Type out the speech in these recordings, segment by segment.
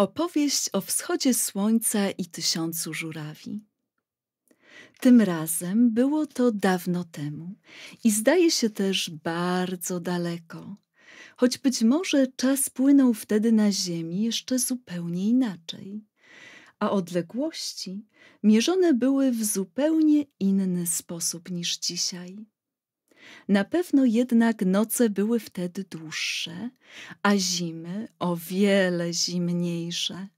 Opowieść o wschodzie słońca i tysiącu żurawi. Tym razem było to dawno temu i zdaje się też bardzo daleko, choć być może czas płynął wtedy na Ziemi jeszcze zupełnie inaczej, a odległości mierzone były w zupełnie inny sposób niż dzisiaj. Na pewno jednak noce były wtedy dłuższe, a zimy o wiele zimniejsze.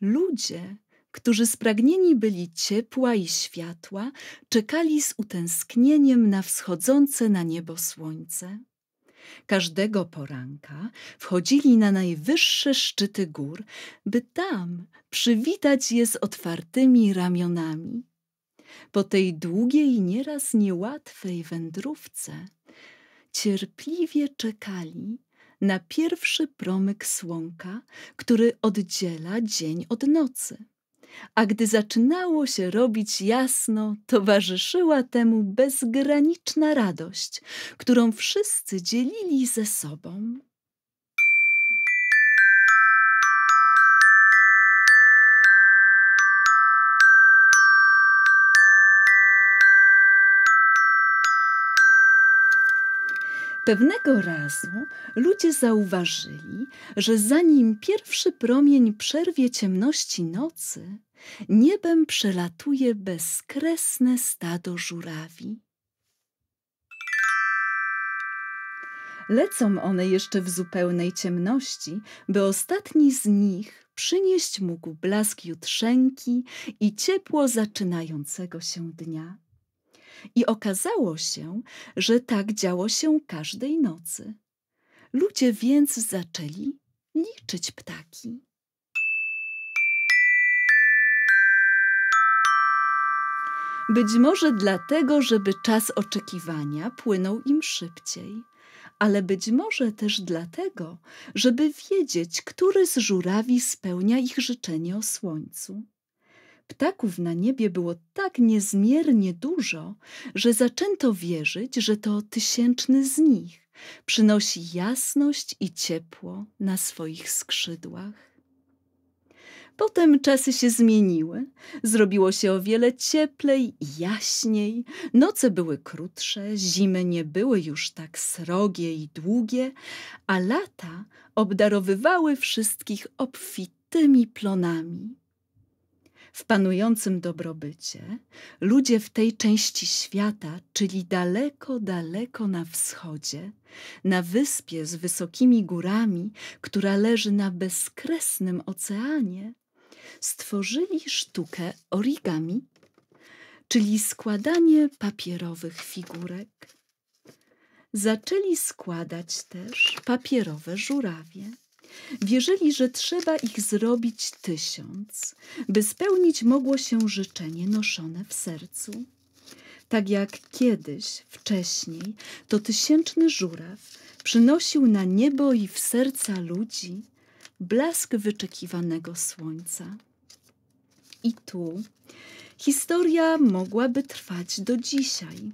Ludzie, którzy spragnieni byli ciepła i światła, czekali z utęsknieniem na wschodzące na niebo słońce. Każdego poranka wchodzili na najwyższe szczyty gór, by tam przywitać je z otwartymi ramionami. Po tej długiej, nieraz niełatwej wędrówce cierpliwie czekali na pierwszy promyk słonka, który oddziela dzień od nocy. A gdy zaczynało się robić jasno, towarzyszyła temu bezgraniczna radość, którą wszyscy dzielili ze sobą Pewnego razu ludzie zauważyli, że zanim pierwszy promień przerwie ciemności nocy, niebem przelatuje bezkresne stado żurawi. Lecą one jeszcze w zupełnej ciemności, by ostatni z nich przynieść mógł blask jutrzenki i ciepło zaczynającego się dnia. I okazało się, że tak działo się każdej nocy. Ludzie więc zaczęli liczyć ptaki. Być może dlatego, żeby czas oczekiwania płynął im szybciej, ale być może też dlatego, żeby wiedzieć, który z żurawi spełnia ich życzenie o słońcu. Ptaków na niebie było tak niezmiernie dużo, że zaczęto wierzyć, że to tysięczny z nich przynosi jasność i ciepło na swoich skrzydłach. Potem czasy się zmieniły, zrobiło się o wiele cieplej i jaśniej, noce były krótsze, zimy nie były już tak srogie i długie, a lata obdarowywały wszystkich obfitymi plonami w panującym dobrobycie, ludzie w tej części świata, czyli daleko, daleko na wschodzie, na wyspie z wysokimi górami, która leży na bezkresnym oceanie, stworzyli sztukę origami, czyli składanie papierowych figurek. Zaczęli składać też papierowe żurawie. Wierzyli, że trzeba ich zrobić tysiąc, by spełnić mogło się życzenie noszone w sercu. Tak jak kiedyś, wcześniej, to tysięczny żuraw przynosił na niebo i w serca ludzi blask wyczekiwanego słońca. I tu historia mogłaby trwać do dzisiaj,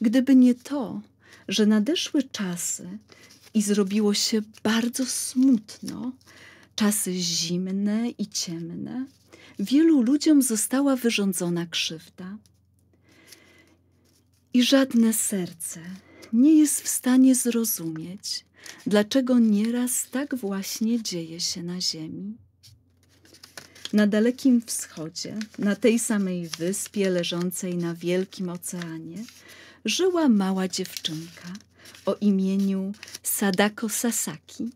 gdyby nie to, że nadeszły czasy, i zrobiło się bardzo smutno. Czasy zimne i ciemne. Wielu ludziom została wyrządzona krzywda. I żadne serce nie jest w stanie zrozumieć, dlaczego nieraz tak właśnie dzieje się na Ziemi. Na Dalekim Wschodzie, na tej samej wyspie leżącej na Wielkim Oceanie, żyła mała dziewczynka o imieniu Sadako Sasaki.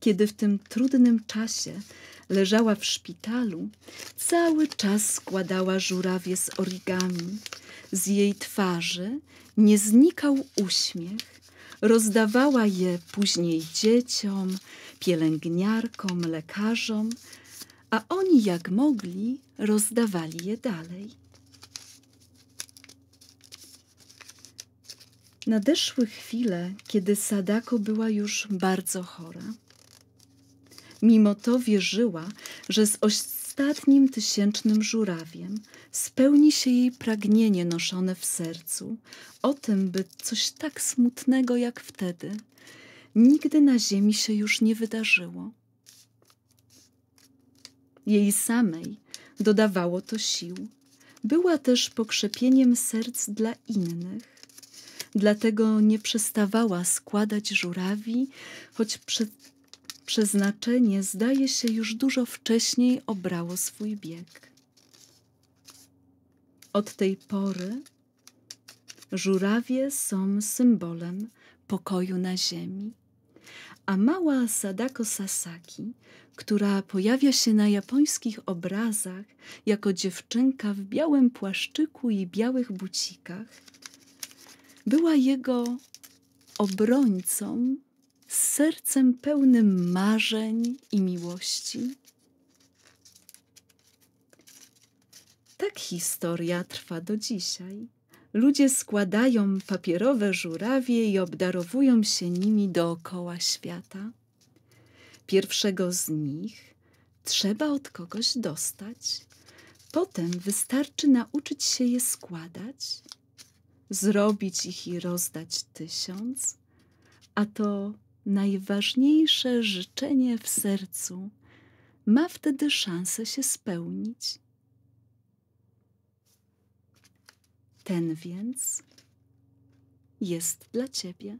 Kiedy w tym trudnym czasie leżała w szpitalu, cały czas składała żurawie z origami. Z jej twarzy nie znikał uśmiech, rozdawała je później dzieciom, pielęgniarkom, lekarzom, a oni jak mogli rozdawali je dalej. Nadeszły chwile, kiedy Sadako była już bardzo chora. Mimo to wierzyła, że z ostatnim tysięcznym żurawiem spełni się jej pragnienie noszone w sercu o tym, by coś tak smutnego jak wtedy nigdy na ziemi się już nie wydarzyło. Jej samej dodawało to sił. Była też pokrzepieniem serc dla innych. Dlatego nie przestawała składać żurawi, choć prze przeznaczenie zdaje się już dużo wcześniej obrało swój bieg. Od tej pory żurawie są symbolem pokoju na ziemi a mała Sadako Sasaki, która pojawia się na japońskich obrazach jako dziewczynka w białym płaszczyku i białych bucikach, była jego obrońcą z sercem pełnym marzeń i miłości. Tak historia trwa do dzisiaj ludzie składają papierowe żurawie i obdarowują się nimi dookoła świata. Pierwszego z nich trzeba od kogoś dostać. Potem wystarczy nauczyć się je składać, zrobić ich i rozdać tysiąc, a to najważniejsze życzenie w sercu ma wtedy szansę się spełnić. Ten więc jest dla ciebie.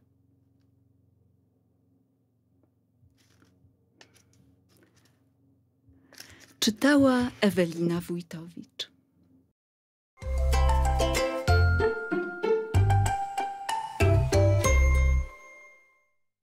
Czytała Ewelina Wójtowicz.